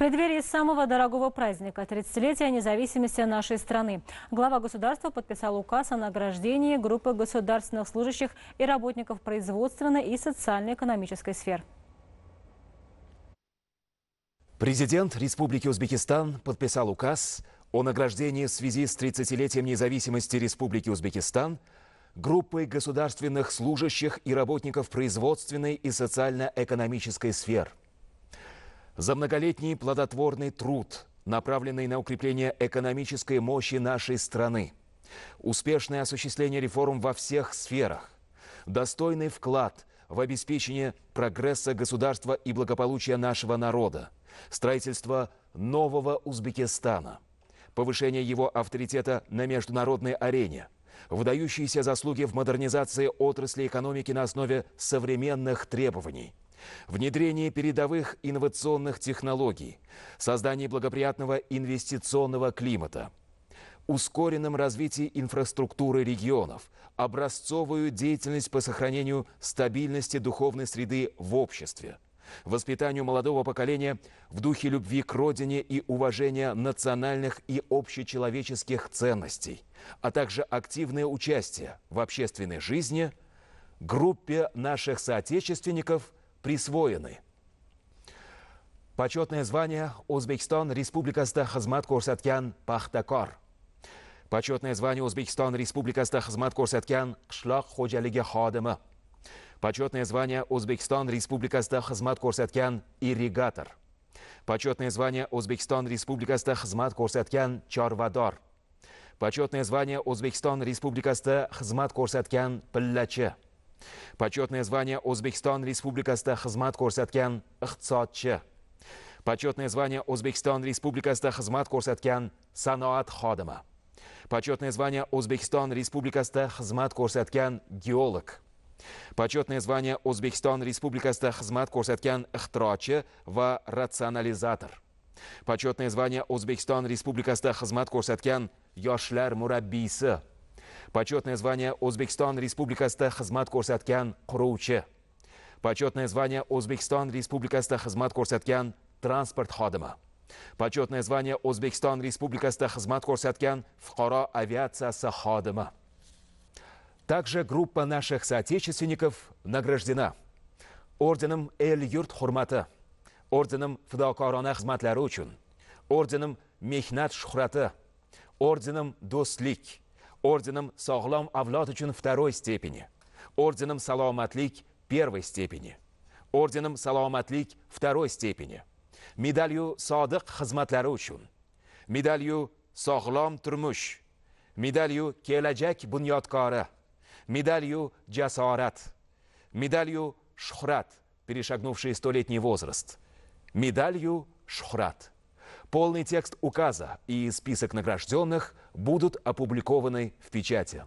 преддверии самого дорогого праздника – 30-летия независимости нашей страны. Глава государства подписал указ о награждении группы государственных служащих и работников производственной и социально-экономической сфер. Президент Республики Узбекистан подписал указ о награждении в связи с 30-летием независимости Республики Узбекистан группы государственных служащих и работников производственной и социально-экономической сфер – за многолетний плодотворный труд, направленный на укрепление экономической мощи нашей страны, успешное осуществление реформ во всех сферах, достойный вклад в обеспечение прогресса государства и благополучия нашего народа, строительство нового Узбекистана, повышение его авторитета на международной арене, выдающиеся заслуги в модернизации отрасли экономики на основе современных требований – внедрение передовых инновационных технологий, создание благоприятного инвестиционного климата, ускоренном развитии инфраструктуры регионов, образцовую деятельность по сохранению стабильности духовной среды в обществе, воспитанию молодого поколения в духе любви к родине и уважения национальных и общечеловеческих ценностей, а также активное участие в общественной жизни – группе наших соотечественников – присвоены. Почетное звание Узбекистан Республикасы Хазмат Курсаткян Пахтакор. Почетное звание Узбекистан Республикасы Хазмат Курсаткян Кшлак Ходжалиге Хадема. Почетное звание Узбекистан Республикасы Хазмат Курсаткян Ирригатор. Почетное звание Узбекистан Республикасы Хазмат Курсаткян Чарвадор. Почетное звание Узбекистан Республикасы Хазмат Курсаткян Пыллаче. Почетное звание Узбекистан Республикаста Хазмат Курсаткен Хцотче. Почетное звание Узбекистан Республикаста Хазмат Курсаткен Саноат Ходама. Почетное звание Узбекистан Республикаста Хазмат Курсаткен Геолог. Почетное звание Узбекистан Республикаста Хазмат Курсаткен Хтроче Ва Рационализатор. Почетное звание Узбекистан Республикаста Хазмат Курсаткен Йошляр Мурабиса. Почетное звание Узбекистан Республикасты Хазмат Курсаткян Хруче. Почетное звание Узбекистан Республикасты Хазмат Курсаткян Транспорт Хадама. Почетное звание Узбекистан Республикасты Хазмат Курсаткян Фхара Авиация Сахадама. Также группа наших соотечественников награждена орденом Эль-Юрт Хурмата, орденом Фдаокарона Хазмат Ларучун, орденом Мехнат Шхрата, орденом Дослик. лик орденом «Соглом Авлоточин» второй степени, орденом «Саламатлик» первой степени, орденом «Саламатлик» второй степени, медалью «Содық хизматлари учун», «Соглом Турмуш», медалью «Келаджак kelajak bunyodkori medalyu jasorat medalyu shuhrat перешагнувший столетний возраст медалью «Шхрат». Полный текст указа и список награжденных будут опубликованы в печати.